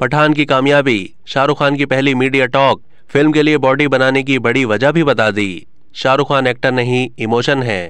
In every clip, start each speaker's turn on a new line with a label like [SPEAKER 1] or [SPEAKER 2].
[SPEAKER 1] पठान की कामयाबी शाहरुख खान की पहली मीडिया टॉक फिल्म के लिए बॉडी बनाने की बड़ी वजह भी बता दी शाहरुख खान एक्टर नहीं इमोशन है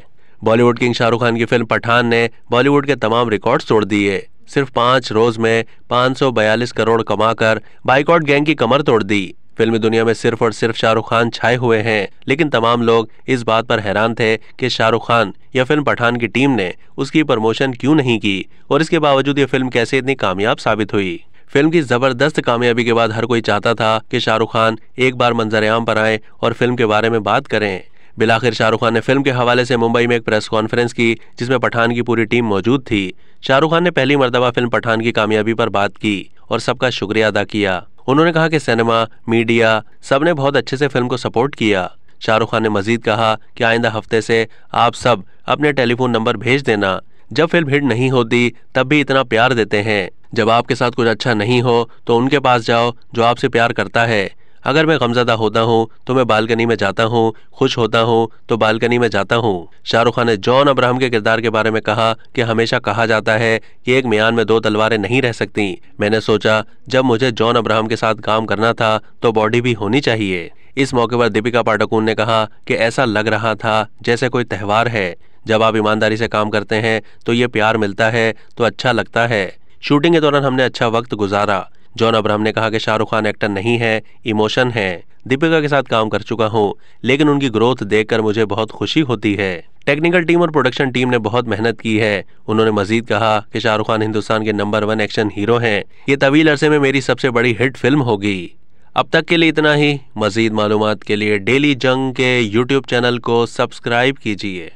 [SPEAKER 1] बॉलीवुड किंग शाहरुख खान की फिल्म पठान ने बॉलीवुड के तमाम रिकॉर्ड तोड़ दिए सिर्फ पांच रोज में 542 करोड़ कमाकर बाइकआउट गैंग की कमर तोड़ दी फिल्मी दुनिया में सिर्फ और सिर्फ शाहरुख खान छाए हुए हैं लेकिन तमाम लोग इस बात पर हैरान थे कि शाहरुख खान या फिल्म पठान की टीम ने उसकी प्रमोशन क्यों नहीं की और इसके बावजूद ये फिल्म कैसे इतनी कामयाब साबित हुई फिल्म की जबरदस्त कामयाबी के बाद हर कोई चाहता था कि शाहरुख खान एक बार आम पर आए और फिल्म के बारे में बात करें बिलाखिर शाहरुख खान ने फिल्म के हवाले से मुंबई में एक प्रेस कॉन्फ्रेंस की जिसमें पठान की पूरी टीम मौजूद थी शाहरुख खान ने पहली मरतबा फिल्म पठान की कामयाबी पर बात की और सबका शुक्रिया अदा किया उन्होंने कहा कि सिनेमा मीडिया सब ने बहुत अच्छे से फिल्म को सपोर्ट किया शाहरुख खान ने मजीद कहा कि आइंदा हफ्ते से आप सब अपने टेलीफोन नंबर भेज देना जब फिल्म हिट नहीं होती तब भी इतना प्यार देते हैं जब आपके साथ कुछ अच्छा नहीं हो तो उनके पास जाओ जो आपसे प्यार करता है अगर मैं गमजदा होता हूँ तो मैं बालकनी में जाता हूँ खुश होता हूँ तो बालकनी में जाता हूँ शाहरुख खान ने जॉन अब्राहम के किरदार के बारे में कहा कि हमेशा कहा जाता है कि एक म्यान में दो तलवारें नहीं रह सकती मैंने सोचा जब मुझे जॉन अब्राहम के साथ काम करना था तो बॉडी भी होनी चाहिए इस मौके पर दीपिका पाटकून ने कहा कि ऐसा लग रहा था जैसे कोई त्यौहार है जब आप ईमानदारी से काम करते हैं तो ये प्यार मिलता है तो अच्छा लगता है शूटिंग के दौरान हमने अच्छा वक्त गुजारा जॉन अब्राहम ने कहा कि शाहरुख खान एक्टर नहीं है इमोशन है दीपिका के साथ काम कर चुका हूँ लेकिन उनकी ग्रोथ देखकर मुझे बहुत खुशी होती है टेक्निकल टीम और प्रोडक्शन टीम ने बहुत मेहनत की है उन्होंने मजीद कहा कि शाहरुख खान हिंदुस्तान के नंबर वन एक्शन हीरो हैं ये तवील अरसे में मेरी सबसे बड़ी हिट फिल्म होगी अब तक के लिए इतना ही मजीद मालूम के लिए डेली जंग के यूट्यूब चैनल को सब्सक्राइब कीजिए